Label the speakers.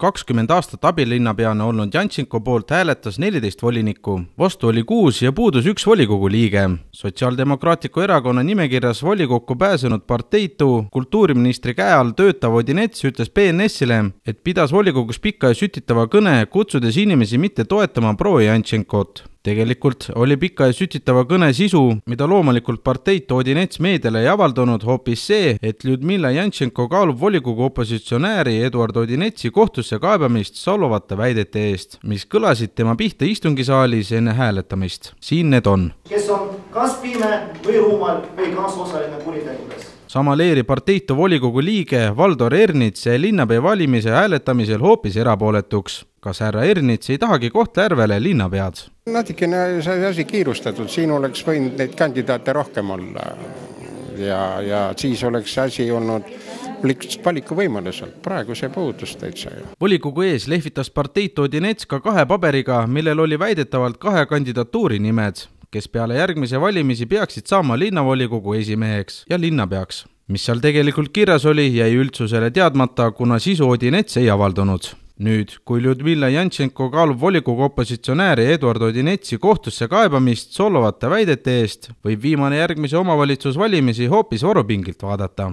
Speaker 1: kakskümmend aastat abilinnapeana olnud Jantsinko poolt hääletas neliteist volinikku, vastu oli kuus ja puudus üks volikogu liige. sotsiaaldemokraatliku erakonna nimekirjas volikokku pääsenud parteitu kultuuriministri käe all töötav Odinets ütles BNS-ile, et pidas volikogus pika ja sütitava kõne, kutsudes inimesi mitte toetama proua Jantšinkot tegelikult oli pika ja sütitava kõne sisu, mida loomulikult partei Odinets meediale ei avaldanud, hoopis see, et Ljudmila Jantšenko kaalub volikogu opositsionääri Eduard Odinetsi kohtusse kaebamist solvavate väidete eest, mis kõlasid tema pihta istungisaalis enne hääletamist. siin need on.
Speaker 2: kes on kas pime või rumal või kaasosaline kuritegudes
Speaker 1: Samaleeri parteito volikogu liige Valdo Ernits jäi linnapea valimise hääletamisel hoopis erapooletuks. kas härra Ernits ei tahagi Kohtla-Järvele linnapead?
Speaker 3: natukene sai asi kiirustatud, siin oleks võinud neid kandidaate rohkem olla ja, ja siis oleks asi olnud valikuvõimaluselt, praegu see puudus täitsa.
Speaker 1: volikogu ees lehvitas parteito Odinets ka kahe paberiga, millel oli väidetavalt kahe kandidatuuri nimed kes peale järgmisi valimisi peaksid saama linnavolikogu esimeheks ja linnapeaks. mis seal tegelikult kirjas oli, jäi üldsusele teadmata, kuna sisu Odinets ei avaldanud nüüd, kui Ljudmilla Jantšenko kaalub volikogu opositsionääri Eduard Odinetsi kohtusse kaebamist solvavate väidete eest, võib viimane järgmisi omavalitsusvalimisi hoopis varupingilt vaadata